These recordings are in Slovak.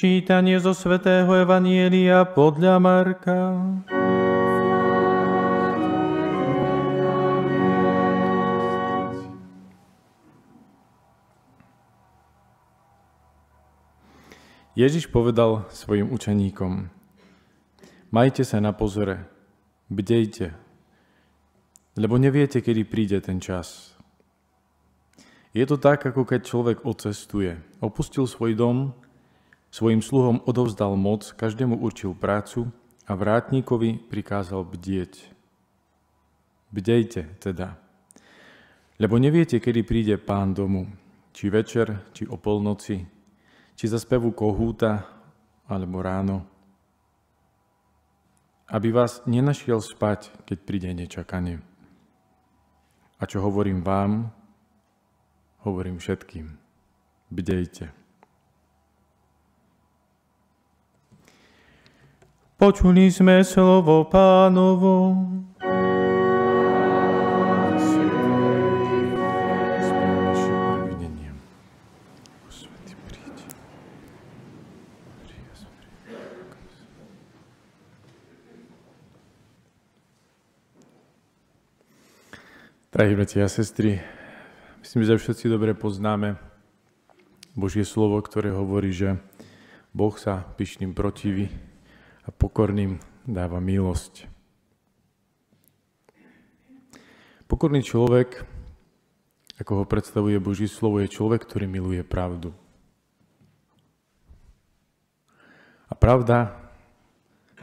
Čítanie zo Svetého Evanielia podľa Marka. Ježiš povedal svojim učeníkom, majte sa na pozore, bdejte, lebo neviete, kedy príde ten čas. Je to tak, ako keď človek odcestuje. Opustil svoj dom, Svojim sluhom odovzdal moc, každému určil prácu a vrátníkovi prikázal bdieť. Bdejte teda, lebo neviete, kedy príde pán domu, či večer, či o polnoci, či za spevu kohúta, alebo ráno. Aby vás nenašiel spať, keď príde nečakanie. A čo hovorím vám, hovorím všetkým. Bdejte. Počuli sme slovo pánovo. Drahí bratia a sestry, myslím, že všetci dobre poznáme Božie slovo, ktoré hovorí, že Boh sa pyšným protiví, pokorným dáva milosť. Pokorný človek, ako ho predstavuje Boží slovo, je človek, ktorý miluje pravdu. A pravda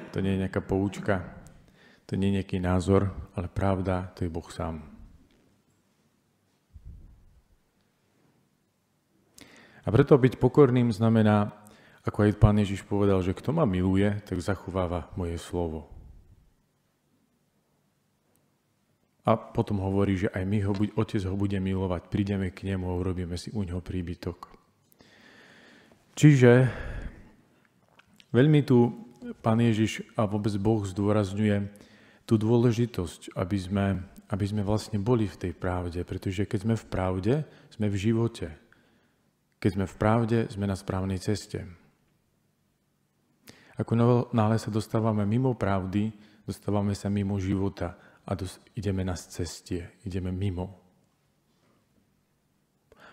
to nie je nejaká poučka, to nie je nejaký názor, ale pravda to je Boh sám. A preto byť pokorným znamená ako aj pán Ježiš povedal, že kto ma miluje, tak zachováva moje slovo. A potom hovorí, že aj my ho, otec ho bude milovať, prídeme k nemu a urobíme si u neho príbytok. Čiže veľmi tu pán Ježiš a vôbec Boh zdôrazňuje tú dôležitosť, aby sme, aby sme vlastne boli v tej pravde, pretože keď sme v pravde, sme v živote. Keď sme v pravde, sme na správnej ceste ako náhle sa dostávame mimo pravdy, dostávame sa mimo života a dos- ideme na cestie, ideme mimo.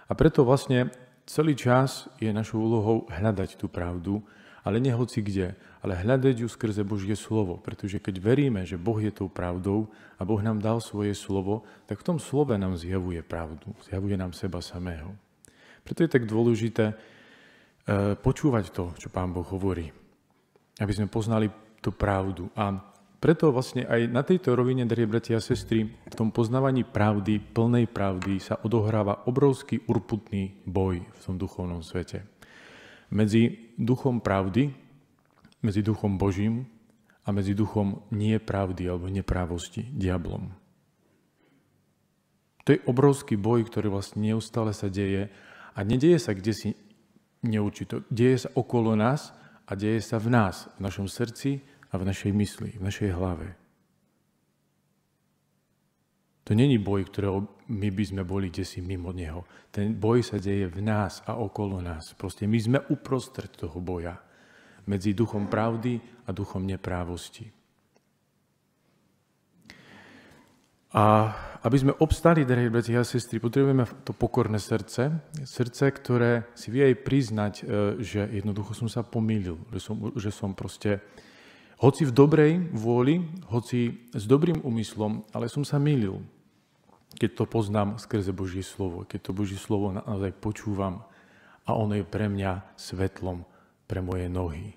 A preto vlastne celý čas je našou úlohou hľadať tú pravdu, ale ne hoci kde, ale hľadať ju skrze Božie slovo. Pretože keď veríme, že Boh je tou pravdou a Boh nám dal svoje slovo, tak v tom slove nám zjavuje pravdu, zjavuje nám seba samého. Preto je tak dôležité eh, počúvať to, čo Pán Boh hovorí aby sme poznali tú pravdu. A preto vlastne aj na tejto rovine, drahí bratia a sestry, v tom poznávaní pravdy, plnej pravdy sa odohráva obrovský urputný boj v tom duchovnom svete. Medzi duchom pravdy, medzi duchom Božím a medzi duchom niepravdy alebo nepravosti, diablom. To je obrovský boj, ktorý vlastne neustále sa deje a nedieje sa kde si neurčito. Deje sa okolo nás a deje sa v nás, v našom srdci a v našej mysli, v našej hlave. To není boj, ktorého my by sme boli desi mimo neho. Ten boj sa deje v nás a okolo nás. Proste my sme uprostred toho boja medzi duchom pravdy a duchom neprávosti. A aby sme obstali, drahí bratia a sestry, potrebujeme to pokorné srdce, srdce, ktoré si vie aj priznať, e, že jednoducho som sa pomýlil, že som, že som proste, hoci v dobrej vôli, hoci s dobrým úmyslom, ale som sa mýlil, keď to poznám skrze Božie slovo, keď to Božie slovo naozaj počúvam a ono je pre mňa svetlom pre moje nohy.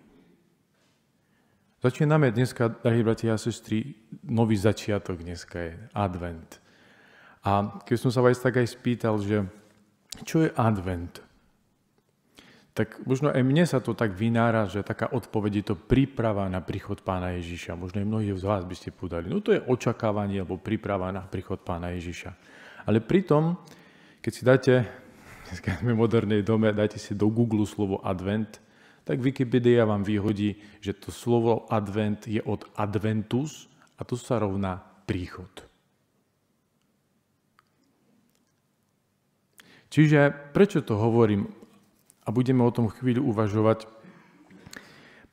Začíname dneska, drahí bratia a sestry, nový začiatok dneska je, advent. A keď som sa vás tak aj spýtal, že čo je advent? Tak možno aj mne sa to tak vynára, že taká odpoveď je to príprava na príchod pána Ježiša. Možno aj mnohí z vás by ste povedali, no to je očakávanie alebo príprava na príchod pána Ježiša. Ale pritom, keď si dáte, dneska sme v modernej dome, dáte si do Google slovo advent, tak Wikipedia vám vyhodí, že to slovo advent je od adventus, a to sa rovná príchod. Čiže prečo to hovorím a budeme o tom chvíľu uvažovať?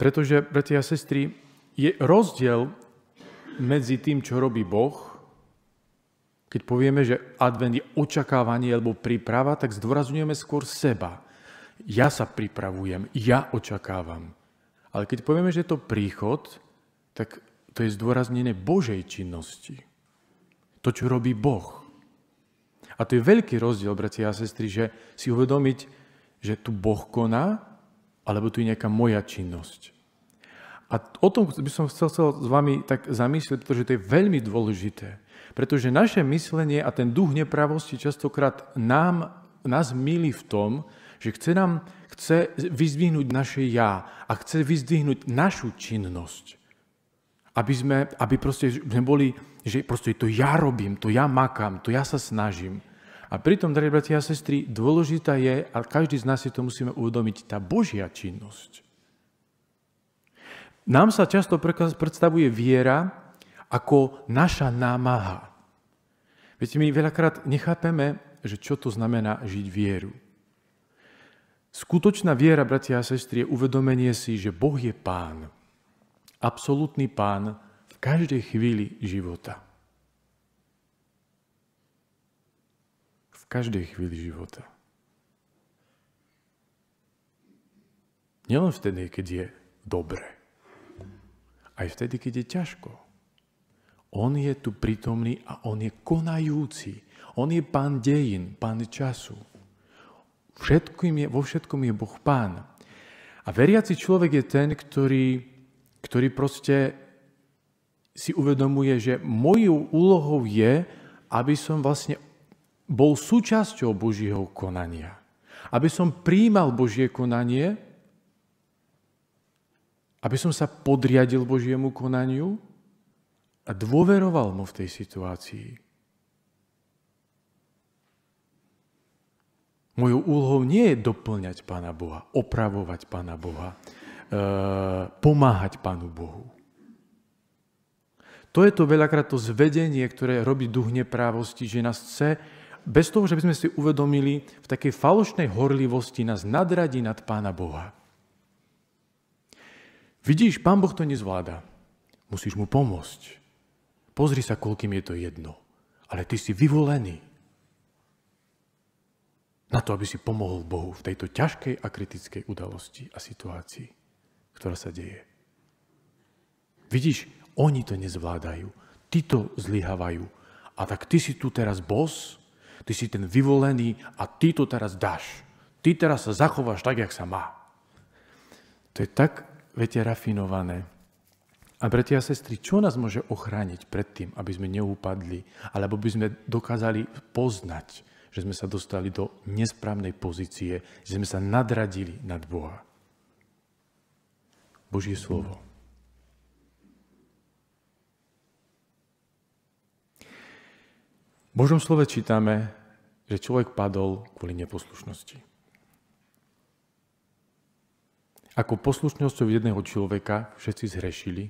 Pretože, bratia a sestry, je rozdiel medzi tým, čo robí Boh, keď povieme, že advent je očakávanie alebo príprava, tak zdôrazňujeme skôr seba. Ja sa pripravujem, ja očakávam. Ale keď povieme, že je to príchod, tak to je zdôraznenie Božej činnosti. To, čo robí Boh. A to je veľký rozdiel, bratia a sestry, že si uvedomiť, že tu Boh koná, alebo tu je nejaká moja činnosť. A o tom by som chcel, chcel s vami tak zamyslieť, pretože to je veľmi dôležité. Pretože naše myslenie a ten duch nepravosti častokrát nám, nás milí v tom, že chce nám chce vyzdvihnúť naše ja a chce vyzdvihnúť našu činnosť. Aby sme, aby proste sme boli, že proste to ja robím, to ja makám, to ja sa snažím. A pritom, drahí bratia a sestry, dôležitá je, a každý z nás si to musíme uvedomiť, tá Božia činnosť. Nám sa často predstavuje viera ako naša námaha. Viete, my veľakrát nechápeme, že čo to znamená žiť vieru. Skutočná viera, bratia a sestry, je uvedomenie si, že Boh je pán absolútny pán v každej chvíli života. V každej chvíli života. Nielen vtedy, keď je dobre. Aj vtedy, keď je ťažko. On je tu prítomný a on je konajúci. On je pán dejin, pán času. Všetkým je, vo všetkom je Boh pán. A veriaci človek je ten, ktorý ktorý proste si uvedomuje, že mojou úlohou je, aby som vlastne bol súčasťou Božieho konania. Aby som príjmal Božie konanie, aby som sa podriadil Božiemu konaniu a dôveroval mu v tej situácii. Mojou úlohou nie je doplňať Pána Boha, opravovať Pána Boha, Eh, pomáhať Pánu Bohu. To je to veľakrát to zvedenie, ktoré robí duch neprávosti, že nás chce, bez toho, že by sme si uvedomili, v takej falošnej horlivosti nás nadradí nad Pána Boha. Vidíš, Pán Boh to nezvláda. Musíš mu pomôcť. Pozri sa, koľkým je to jedno. Ale ty si vyvolený na to, aby si pomohol Bohu v tejto ťažkej a kritickej udalosti a situácii ktorá sa deje. Vidíš, oni to nezvládajú. Ty to zlyhávajú. A tak ty si tu teraz bos, ty si ten vyvolený a ty to teraz dáš. Ty teraz sa zachováš tak, jak sa má. To je tak, viete, rafinované. A bratia a sestry, čo nás môže ochrániť pred tým, aby sme neupadli, alebo by sme dokázali poznať, že sme sa dostali do nesprávnej pozície, že sme sa nadradili nad Boha. Božie slovo. V Božom slove čítame, že človek padol kvôli neposlušnosti. Ako poslušnosťou jedného človeka všetci zhrešili,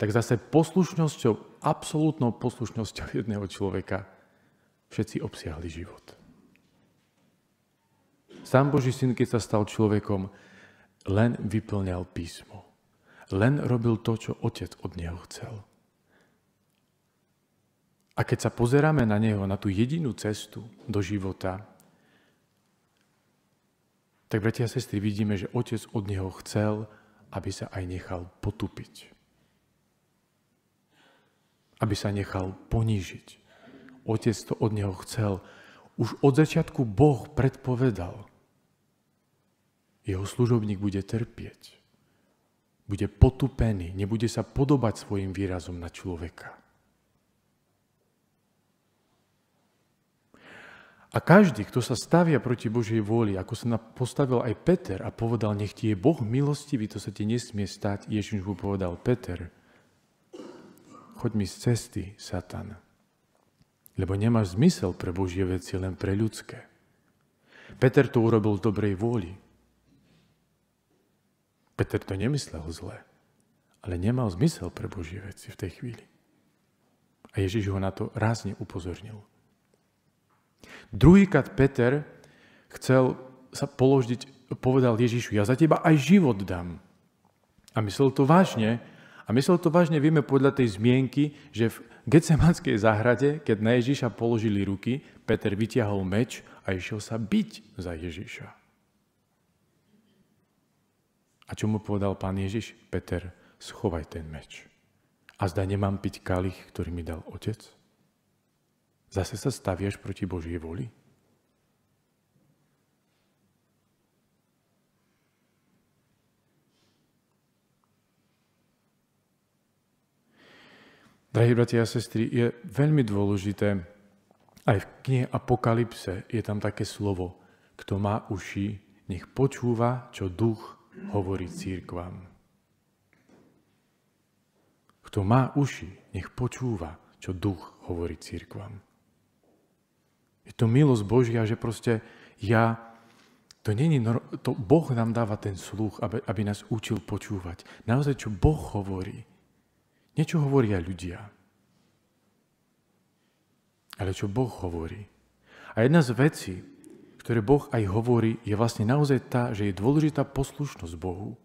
tak zase poslušnosťou, absolútnou poslušnosťou jedného človeka všetci obsiahli život. Sám Boží syn, keď sa stal človekom, len vyplňal písmo. Len robil to, čo otec od neho chcel. A keď sa pozeráme na neho, na tú jedinú cestu do života, tak bratia a sestry vidíme, že otec od neho chcel, aby sa aj nechal potupiť. Aby sa nechal ponížiť. Otec to od neho chcel. Už od začiatku Boh predpovedal – jeho služobník bude trpieť. Bude potupený, nebude sa podobať svojim výrazom na človeka. A každý, kto sa stavia proti Božej vôli, ako sa postavil aj Peter a povedal, nech ti je Boh milostivý, to sa ti nesmie stať, Ježiš mu povedal, Peter, choď mi z cesty, Satan, lebo nemáš zmysel pre Božie veci, len pre ľudské. Peter to urobil v dobrej vôli. Peter to nemyslel zle, ale nemal zmysel pre Božie veci v tej chvíli. A Ježiš ho na to rázne upozornil. Druhýkrát Peter chcel sa položiť, povedal Ježišu, ja za teba aj život dám. A myslel to vážne. A myslel to vážne, vieme podľa tej zmienky, že v Getsemanskej záhrade, keď na Ježiša položili ruky, Peter vytiahol meč a išiel sa byť za Ježiša. A čo mu povedal pán Ježiš? Peter, schovaj ten meč. A zda nemám piť kalich, ktorý mi dal otec? Zase sa staviaš proti Božej voli? Drahí bratia a sestry, je veľmi dôležité, aj v knihe Apokalypse je tam také slovo, kto má uši, nech počúva, čo duch hovorí církvam. Kto má uši, nech počúva, čo duch hovorí církvam. Je to milosť Božia, že proste ja... To není, to Boh nám dáva ten sluch, aby, aby nás učil počúvať. Naozaj, čo Boh hovorí. Niečo hovoria ľudia. Ale čo Boh hovorí. A jedna z vecí, ktoré Boh aj hovorí, je vlastne naozaj tá, že je dôležitá poslušnosť Bohu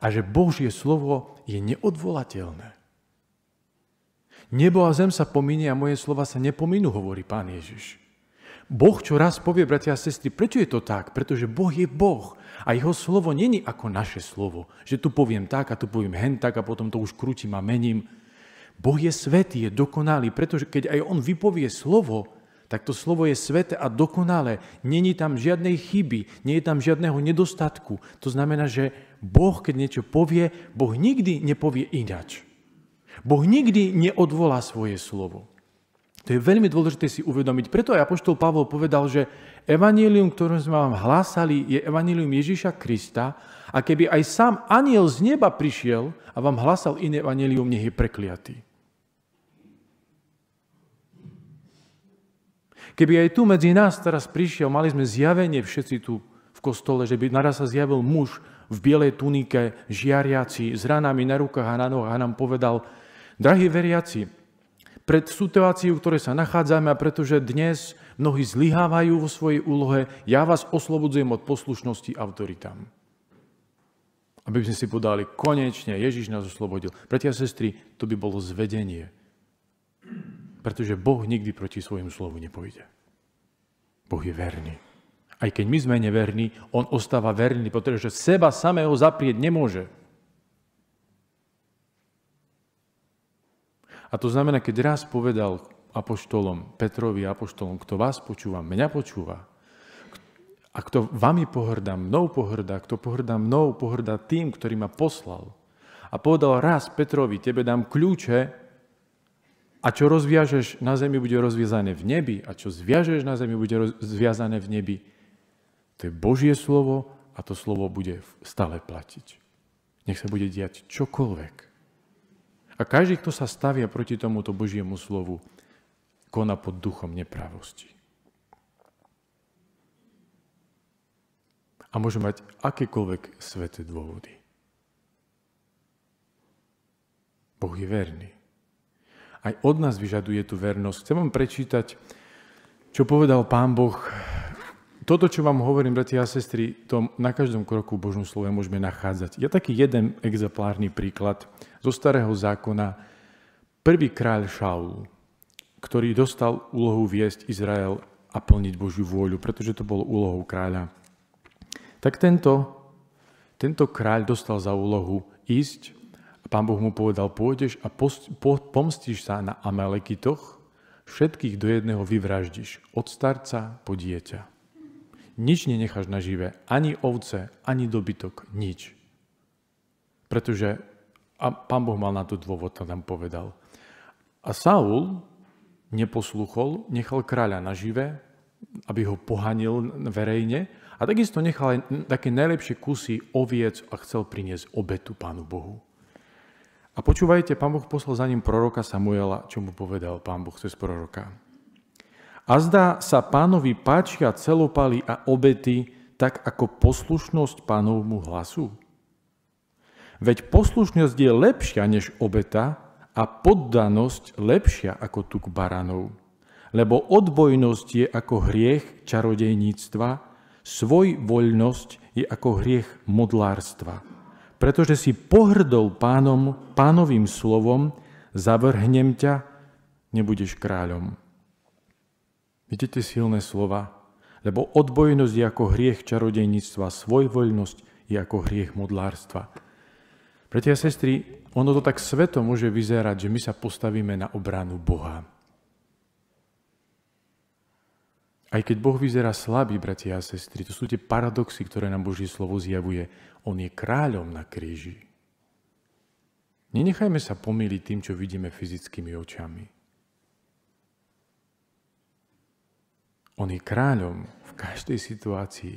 a že Božie slovo je neodvolateľné. Nebo a zem sa pominie a moje slova sa nepominú, hovorí pán Ježiš. Boh čo raz povie, bratia a sestry, prečo je to tak? Pretože Boh je Boh a jeho slovo není ako naše slovo, že tu poviem tak a tu poviem hen tak a potom to už krútim a mením. Boh je svetý, je dokonalý, pretože keď aj on vypovie slovo, tak to slovo je sveté a dokonalé. Není tam žiadnej chyby, nie je tam žiadného nedostatku. To znamená, že Boh, keď niečo povie, Boh nikdy nepovie inač. Boh nikdy neodvolá svoje slovo. To je veľmi dôležité si uvedomiť. Preto aj Apoštol Pavol povedal, že evanílium, ktorým sme vám hlásali, je evanílium Ježíša Krista a keby aj sám aniel z neba prišiel a vám hlásal iné evanílium, nech je prekliatý. Keby aj tu medzi nás teraz prišiel, mali sme zjavenie všetci tu v kostole, že by naraz sa zjavil muž v bielej tunike, žiariaci, s ranami na rukách a na nohách a nám povedal, drahí veriaci, pred situáciou, v ktorej sa nachádzame a pretože dnes mnohí zlyhávajú vo svojej úlohe, ja vás oslobodzujem od poslušnosti autoritám aby sme si podali, konečne Ježiš nás oslobodil. Bratia a sestry, to by bolo zvedenie. Pretože Boh nikdy proti svojmu slovu nepojde. Boh je verný. Aj keď my sme neverní, on ostáva verný, pretože seba samého zaprieť nemôže. A to znamená, keď raz povedal apoštolom, Petrovi apoštolom, kto vás počúva, mňa počúva. A kto vami pohrdá, mnou pohrdá, kto pohrdá mnou, pohrdá tým, ktorý ma poslal. A povedal raz Petrovi, tebe dám kľúče a čo rozviažeš na zemi, bude rozviazané v nebi. A čo zviažeš na zemi, bude rozviazané v nebi. To je Božie slovo a to slovo bude stále platiť. Nech sa bude diať čokoľvek. A každý, kto sa stavia proti tomuto Božiemu slovu, koná pod duchom nepravosti. A môže mať akékoľvek sveté dôvody. Boh je verný aj od nás vyžaduje tú vernosť. Chcem vám prečítať, čo povedal Pán Boh. Toto, čo vám hovorím, bratia a sestry, to na každom kroku v Božom slove môžeme nachádzať. Je taký jeden exemplárny príklad zo starého zákona. Prvý kráľ Šaul, ktorý dostal úlohu viesť Izrael a plniť Božiu vôľu, pretože to bolo úlohou kráľa. Tak tento, tento kráľ dostal za úlohu ísť a pán Boh mu povedal, pôjdeš a post, po, pomstíš sa na Amalekitoch, všetkých do jedného vyvraždiš, od starca po dieťa. Nič nenecháš na živé, ani ovce, ani dobytok, nič. Pretože, a pán Boh mal na to dôvod, to nám povedal. A Saul neposluchol, nechal kráľa na živé, aby ho pohanil verejne a takisto nechal aj také najlepšie kusy oviec a chcel priniesť obetu pánu Bohu. A počúvajte, pán Boh poslal za ním proroka Samuela, čo mu povedal pán Boh cez proroka. A zdá sa pánovi páčia celopaly a obety, tak ako poslušnosť pánovmu hlasu. Veď poslušnosť je lepšia než obeta a poddanosť lepšia ako tuk baranov. Lebo odbojnosť je ako hriech čarodejníctva, svoj voľnosť je ako hriech modlárstva pretože si pohrdol pánom, pánovým slovom, zavrhnem ťa, nebudeš kráľom. Vidíte silné slova? Lebo odbojnosť je ako hriech čarodejníctva, svojvoľnosť je ako hriech modlárstva. Pretia sestry, ono to tak sveto môže vyzerať, že my sa postavíme na obranu Boha. Aj keď Boh vyzerá slabý, bratia a sestry, to sú tie paradoxy, ktoré nám Božie slovo zjavuje. On je kráľom na kríži. Nenechajme sa pomýliť tým, čo vidíme fyzickými očami. On je kráľom v každej situácii.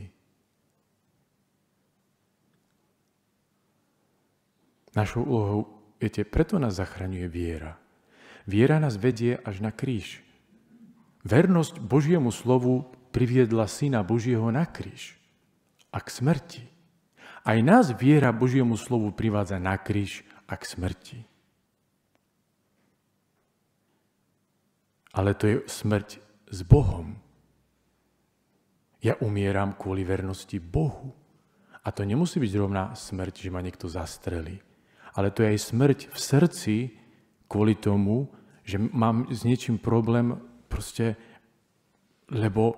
Našou úlohou, viete, preto nás zachraňuje viera. Viera nás vedie až na kríž. Vernosť Božiemu slovu priviedla Syna Božieho na kríž a k smrti. Aj nás viera Božiemu slovu privádza na kríž a k smrti. Ale to je smrť s Bohom. Ja umieram kvôli vernosti Bohu. A to nemusí byť rovná smrť, že ma niekto zastrelí. Ale to je aj smrť v srdci kvôli tomu, že mám s niečím problém Proste, lebo,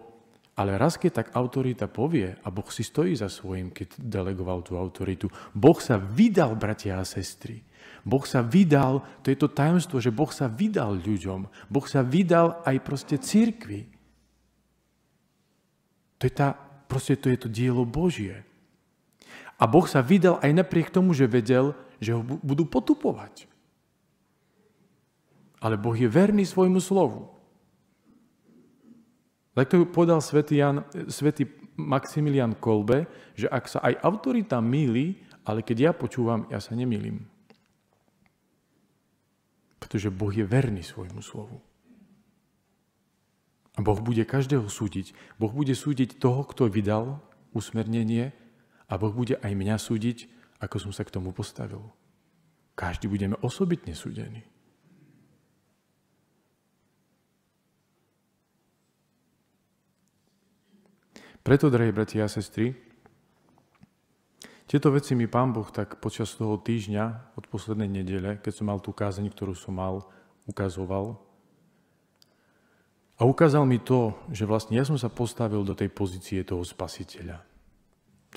ale raz, keď tak autorita povie, a Boh si stojí za svojim, keď delegoval tú autoritu, Boh sa vydal, bratia a sestry. Boh sa vydal, to je to tajomstvo, že Boh sa vydal ľuďom. Boh sa vydal aj proste církvi. To je tá, proste to je to dielo Božie. A Boh sa vydal aj napriek tomu, že vedel, že ho budú potupovať. Ale Boh je verný svojmu slovu. Tak to povedal svätý, Jan, svätý Maximilian Kolbe, že ak sa aj autorita mýli, ale keď ja počúvam, ja sa nemýlim. Pretože Boh je verný svojmu slovu. A Boh bude každého súdiť. Boh bude súdiť toho, kto vydal usmernenie a Boh bude aj mňa súdiť, ako som sa k tomu postavil. Každý budeme osobitne súdení. Preto, drahí bratia a sestry, tieto veci mi Pán Boh tak počas toho týždňa od poslednej nedele, keď som mal tú kázeň, ktorú som mal, ukazoval. A ukázal mi to, že vlastne ja som sa postavil do tej pozície toho spasiteľa.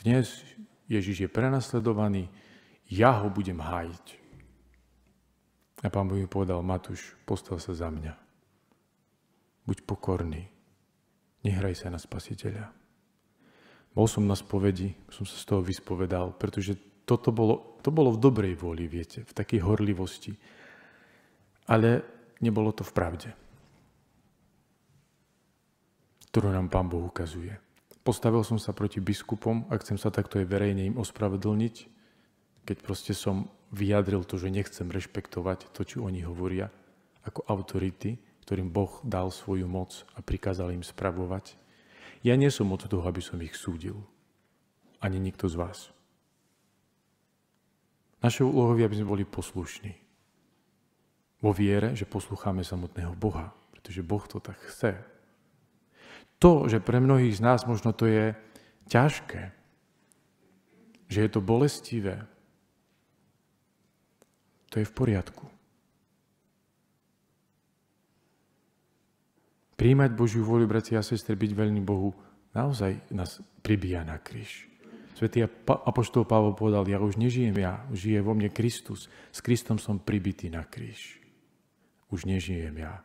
Dnes Ježiš je prenasledovaný, ja ho budem hájiť. A pán Boh mi povedal, Matúš, postav sa za mňa. Buď pokorný. Nehraj sa na spasiteľa. Bol som na spovedi, som sa z toho vyspovedal, pretože toto bolo, to bolo v dobrej vôli, viete, v takej horlivosti. Ale nebolo to v pravde, ktorú nám Pán Boh ukazuje. Postavil som sa proti biskupom a chcem sa takto aj verejne im ospravedlniť, keď proste som vyjadril to, že nechcem rešpektovať to, čo oni hovoria, ako autority, ktorým Boh dal svoju moc a prikázal im spravovať ja nie som od toho, aby som ich súdil. Ani nikto z vás. Našou úlohou je, aby sme boli poslušní. Vo viere, že poslucháme samotného Boha, pretože Boh to tak chce. To, že pre mnohých z nás možno to je ťažké, že je to bolestivé, to je v poriadku. Príjmať Božiu vôľu, bratia a sestry, byť veľmi Bohu, naozaj nás pribíja na kríž. Svetý Apoštol Pavol povedal, ja už nežijem ja, už žije vo mne Kristus. S Kristom som pribitý na kríž. Už nežijem ja.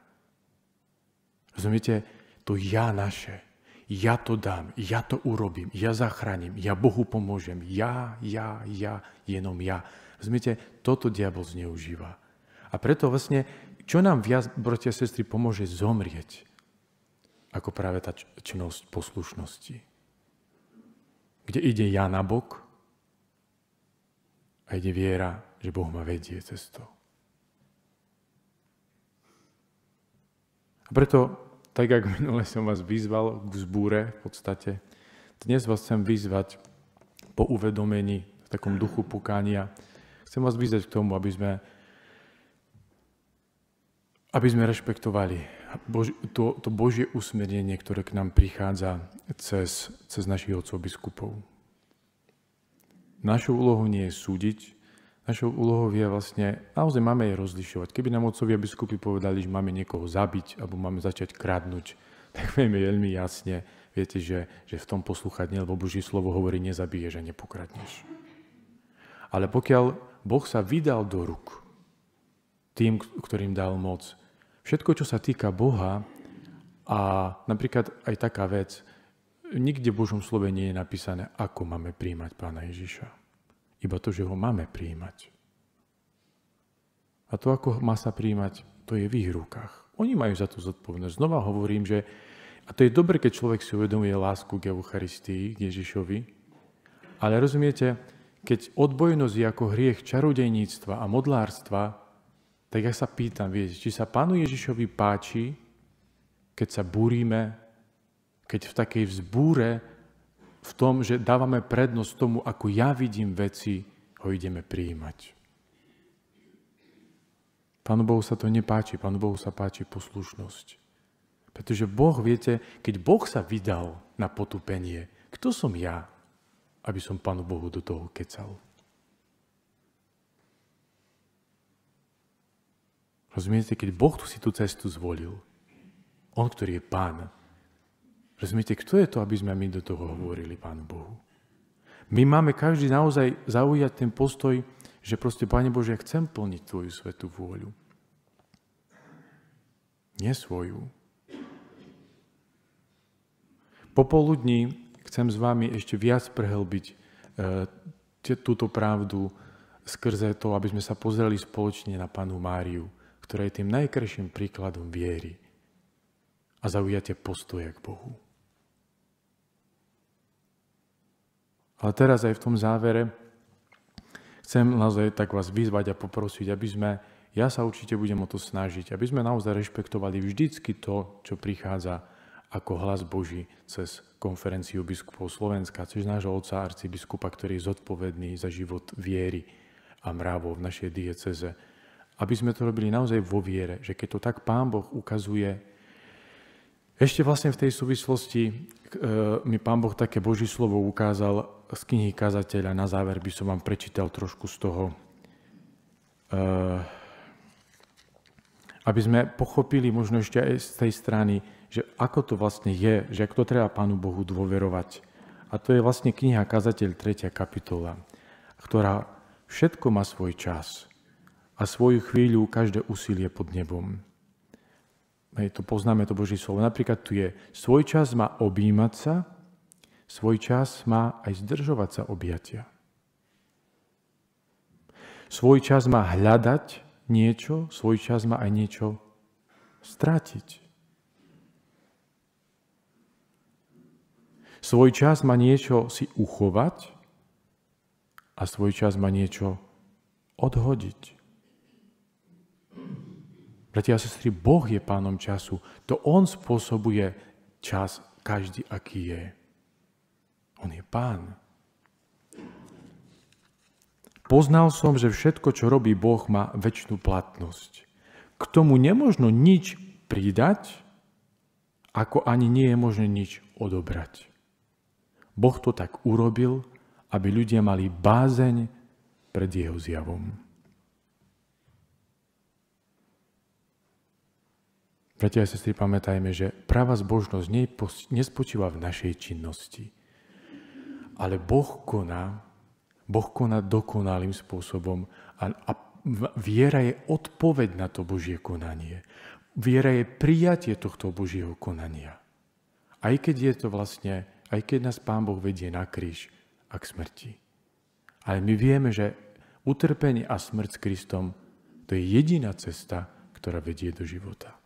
Rozumiete? To ja naše. Ja to dám, ja to urobím, ja zachránim, ja Bohu pomôžem. Ja, ja, ja, jenom ja. Rozumiete? Toto diabol zneužíva. A preto vlastne, čo nám viac, bratia a sestry, pomôže zomrieť? ako práve tá činnosť poslušnosti. Kde ide ja na bok a ide viera, že Boh ma vedie cestou. A preto, tak ako minule som vás vyzval k zbúre v podstate, dnes vás chcem vyzvať po uvedomení v takom duchu pokánia. Chcem vás vyzvať k tomu, aby sme aby sme rešpektovali Bož, to, to Božie usmernenie, ktoré k nám prichádza cez, cez našich otcov biskupov. Našou úlohou nie je súdiť, našou úlohou je vlastne, naozaj máme je rozlišovať. Keby nám otcovia biskupy povedali, že máme niekoho zabiť alebo máme začať kradnúť, tak vieme veľmi jasne, viete, že, že v tom poslúchať nie, lebo Božie slovo hovorí, nezabiješ a nepokradneš. Ale pokiaľ Boh sa vydal do ruk tým, ktorým dal moc, všetko, čo sa týka Boha a napríklad aj taká vec, nikde v Božom slove nie je napísané, ako máme príjmať Pána Ježiša. Iba to, že ho máme príjmať. A to, ako má sa príjmať, to je v ich rukách. Oni majú za to zodpovednosť. Znova hovorím, že a to je dobre, keď človek si uvedomuje lásku k Eucharistii, k Ježišovi. Ale rozumiete, keď odbojnosť je ako hriech čarodejníctva a modlárstva, tak ja sa pýtam, vieš, či sa Pánu Ježišovi páči, keď sa búrime, keď v takej vzbúre, v tom, že dávame prednosť tomu, ako ja vidím veci, ho ideme prijímať. Pánu Bohu sa to nepáči, Pánu Bohu sa páči poslušnosť. Pretože Boh, viete, keď Boh sa vydal na potupenie, kto som ja, aby som Pánu Bohu do toho kecal? Rozumiete, keď Boh tu si tú cestu zvolil, On, ktorý je Pán, rozumiete, kto je to, aby sme my do toho hovorili Pánu Bohu? My máme každý naozaj zaujať ten postoj, že proste, Pane Bože, ja chcem plniť Tvoju svetú vôľu. Nie svoju. Popoludní chcem s vami ešte viac prehlbiť e, túto pravdu skrze to, aby sme sa pozreli spoločne na panu Máriu ktoré je tým najkrajším príkladom viery a zaujate postoje k Bohu. Ale teraz aj v tom závere chcem naozaj tak vás vyzvať a poprosiť, aby sme, ja sa určite budem o to snažiť, aby sme naozaj rešpektovali vždycky to, čo prichádza ako hlas Boží cez konferenciu biskupov Slovenska, cez nášho otca arcibiskupa, ktorý je zodpovedný za život viery a mravov v našej dieceze aby sme to robili naozaj vo viere, že keď to tak Pán Boh ukazuje, ešte vlastne v tej súvislosti e, mi Pán Boh také Boží slovo ukázal z knihy kazateľa. Na záver by som vám prečítal trošku z toho, e, aby sme pochopili možno ešte aj z tej strany, že ako to vlastne je, že ak to treba Pánu Bohu dôverovať. A to je vlastne kniha Kazateľ 3. kapitola, ktorá všetko má svoj čas a svoju chvíľu každé úsilie pod nebom. Hej, to poznáme, to Boží slovo. Napríklad tu je, svoj čas má objímať sa, svoj čas má aj zdržovať sa objatia. Svoj čas má hľadať niečo, svoj čas má aj niečo stratiť. Svoj čas má niečo si uchovať a svoj čas má niečo odhodiť. Bratia a sestry, Boh je pánom času. To On spôsobuje čas každý, aký je. On je pán. Poznal som, že všetko, čo robí Boh, má väčšinu platnosť. K tomu nemožno nič pridať, ako ani nie je možné nič odobrať. Boh to tak urobil, aby ľudia mali bázeň pred jeho zjavom. Bratia a sestry, pamätajme, že práva zbožnosť nespočíva v našej činnosti. Ale Boh koná, Boh koná dokonalým spôsobom a, a viera je odpoveď na to Božie konanie. Viera je prijatie tohto Božieho konania. Aj keď je to vlastne, aj keď nás Pán Boh vedie na kríž a k smrti. Ale my vieme, že utrpenie a smrť s Kristom to je jediná cesta, ktorá vedie do života.